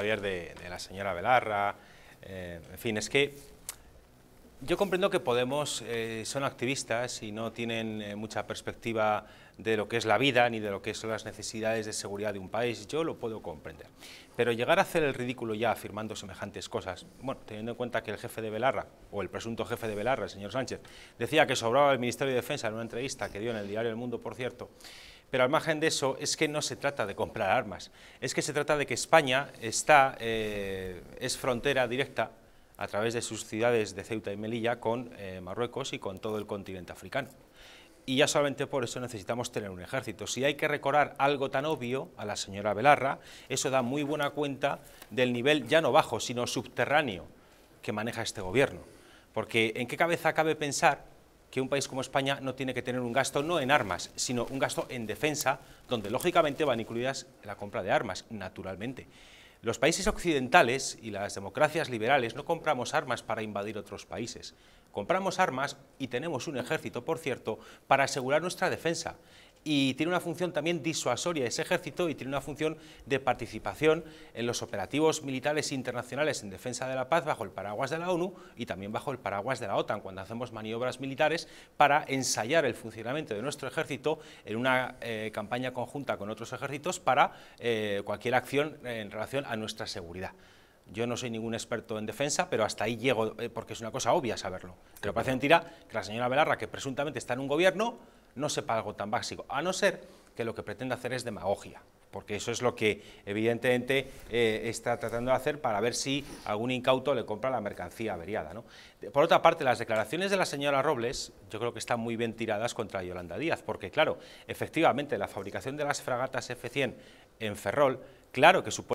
De, de, la señora Belarra, eh, en fin, es que yo comprendo que Podemos eh, son activistas y no tienen eh, mucha perspectiva de lo que es la vida ni de lo que son las necesidades de seguridad de un país, yo lo puedo comprender. Pero llegar a hacer el ridículo ya afirmando semejantes cosas, bueno, teniendo en cuenta que el jefe de Belarra, o el presunto jefe de Belarra, el señor Sánchez, decía que sobraba el Ministerio de Defensa en una entrevista que dio en el diario El Mundo, por cierto, pero al margen de eso, es que no se trata de comprar armas, es que se trata de que España está, eh, es frontera directa a través de sus ciudades de Ceuta y Melilla con eh, Marruecos y con todo el continente africano. Y ya solamente por eso necesitamos tener un ejército. Si hay que recordar algo tan obvio a la señora Belarra, eso da muy buena cuenta del nivel ya no bajo, sino subterráneo que maneja este gobierno. Porque ¿en qué cabeza cabe pensar que un país como España no tiene que tener un gasto no en armas, sino un gasto en defensa, donde lógicamente van incluidas la compra de armas, naturalmente. Los países occidentales y las democracias liberales no compramos armas para invadir otros países. Compramos armas y tenemos un ejército, por cierto, para asegurar nuestra defensa y tiene una función también disuasoria ese ejército y tiene una función de participación en los operativos militares internacionales en defensa de la paz bajo el paraguas de la ONU y también bajo el paraguas de la OTAN cuando hacemos maniobras militares para ensayar el funcionamiento de nuestro ejército en una eh, campaña conjunta con otros ejércitos para eh, cualquier acción eh, en relación a nuestra seguridad. Yo no soy ningún experto en defensa, pero hasta ahí llego, eh, porque es una cosa obvia saberlo. Pero parece mentira que la señora Belarra, que presuntamente está en un gobierno, no sepa algo tan básico, a no ser que lo que pretenda hacer es demagogia, porque eso es lo que evidentemente eh, está tratando de hacer para ver si algún incauto le compra la mercancía averiada. ¿no? Por otra parte, las declaraciones de la señora Robles yo creo que están muy bien tiradas contra Yolanda Díaz, porque claro, efectivamente la fabricación de las fragatas F-100 en Ferrol, claro que supone